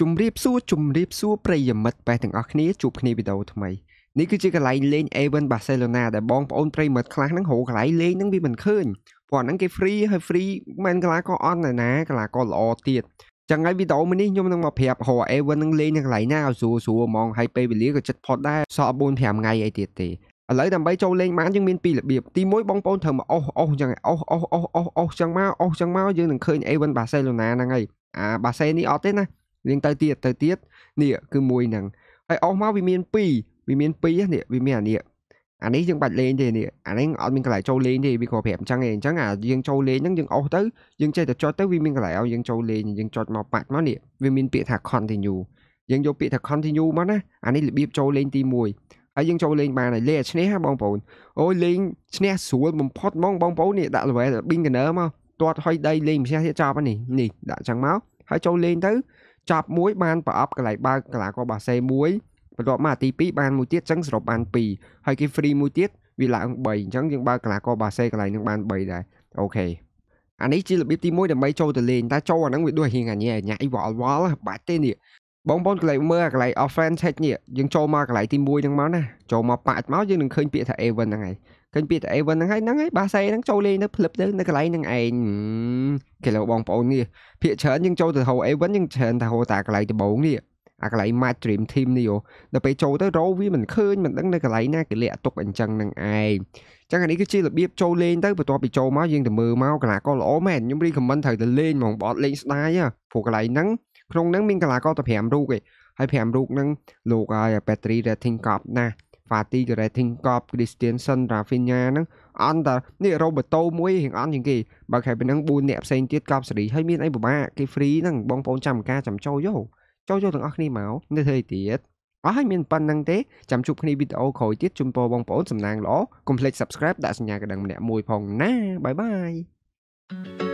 ជំរាបសួរជំរាបសួរប្រិយមិត្តបែបទាំងអស់គ្នាជួបគ្នាវីដេអូថ្មីនេះគឺជាកន្លែងលេង Even Barcelona ដែលបងប្អូនប្រិយមិត្តខ្លះហ្នឹងហៅកន្លែងលេងហ្នឹងវាមិនឃើញព្រោះហ្នឹងគេ free ហើយ free មិនកីឡាករអនណាកីឡាករល្អទៀតចឹងហើយវីដេអូមួយនេះខ្ញុំនឹងមកប្រាប់ហៅ Even នឹងលេងនៅកន្លែងណាឲ្យស្រួលស្រួលហ្មងហើយពេលវេលាក៏ចិត្តផុតដែរសល់4 5ថ្ងៃអីទៀតទេឥឡូវដើម្បីចូលលេងបានយើងមានពីររបៀបទី1បងប្អូនត្រូវមកអស់អស់ចឹងអស់អស់អស់អស់អស់ចឹងមកអស់ចឹងមកយើងនឹងឃើញ Even Barcelona ហ្នឹងហើយអា Barcelona នេះអត់ទេណារៀងទៅទៀតទៅទៀតនេះគឺមួយហ្នឹងហើយអស់មកវាមាន2វាមាន2នេះវាមានអានេះអានេះយើងបាច់លេងទេនេះអានេះអត់មានកន្លែងចូលលេងទេវាគ្រាន់ប្រាប់អញ្ចឹងឯងអញ្ចឹងអាយើងចូលលេងហ្នឹងយើងអស់ទៅយើងចេះតែចុចទៅវាមានកន្លែងឲ្យយើងចូលលេងយើងចុចមកបាច់មកនេះវាមានពាក្យថា continue យើងយកពាក្យថា continue មកណាអានេះរបៀបចូលលេងទី1ហើយយើងចូលលេងបានហើយលេងឲ្យឈ្នះហ่าបងប្អូនអូយលេងឈ្នះស្រួលបំផុតហ្មងបងប្អូននេះដាក់ level beginner មកទាត់ហុយដីលេងមិនឈ្នះទៀតចប់ហ្នឹងនេះដាក់អញ្ចឹងមកហើយចូលលេងទៅចប់មួយបានប្រអប់កន្លែងបើកកលាករបាសេមួយបន្ទាប់មកអាទី2បានមួយទៀតចឹងសរុបបាន2ហើយគេ free មួយទៀតវាឡើង3អញ្ចឹងយើងបើកកលាករបាសេកន្លែងនឹងបាន3ដែរអូខេអានេះជារបៀបទី1ដើម្បីចូលទៅលេងតែចូលអាហ្នឹងវាដូចរៀងអាញ៉ែញ៉ៃវល់វល់បាច់ទេនេះបងប្អូនកន្លែងមើលកន្លែង offense នេះយើងចូលមកកន្លែងទី1ហ្នឹងមកណាចូលមកប៉ាច់មកយើងនឹងឃើញពាក្យថា Evan ហ្នឹងហើយគេញពីតអេវិនហ្នឹងហើយហ្នឹងហើយបាសេហ្នឹងចូលលេងនៅភ្លឹបទៅនៅកន្លែងហ្នឹងឯងគេលោកបងប្អូននេះភាកច្រើនយើងចូលទៅហៅអេវិនយើងច្រើនតែហៅតាកន្លែងដំបងនេះអាកន្លែង match dream team នេះយោដល់ពេលចូលទៅរោវាមិនឃើញមិនដឹងនៅកន្លែងណាគេលាក់ទុកអញ្ចឹងហ្នឹងឯងអញ្ចឹងអានេះគឺជារបៀបចូលលេងទៅបន្ទាប់ពីចូលមកយើងទៅមើលមកកីឡាករល្អមែនខ្ញុំ recommend ត្រូវទៅលេងហ្មងបើអត់លេងស្ដាយព្រោះកន្លែងហ្នឹង ក្នុងហ្នឹងមានកីឡាករតែ5រូបឯងហើយ5រូបហ្នឹងលោកហើយ battery rating កប់ណាស់ហ្វាទីករ៉េធីងកប់គ្រីស្ទៀនសិនរ៉ាហ្វីញ៉ាហ្នឹងអន់តានេះរ៉ូបូតូមួយរៀងអន់ជាងគេបើខែពីហ្នឹង4អ្នកផ្សេងទៀតកប់សេរីហើយមានអីពិបាកគេហ្វ្រីហ្នឹងបងប្អូនចាំការចាំចូលយោចូលយោទាំងអស់គ្នាមកនៅធ្វើទៀតអស់ហើយមានប៉ុណ្ណឹងទេចាំជួបគ្នាវីដេអូក្រោយទៀតជូនពរបងប្អូនសំណាង ល្អកុំភ្លេច Subscribe ដាក់សញ្ញាកណ្ដឹងម្នាក់មួយផងណាបាយបាយ thank you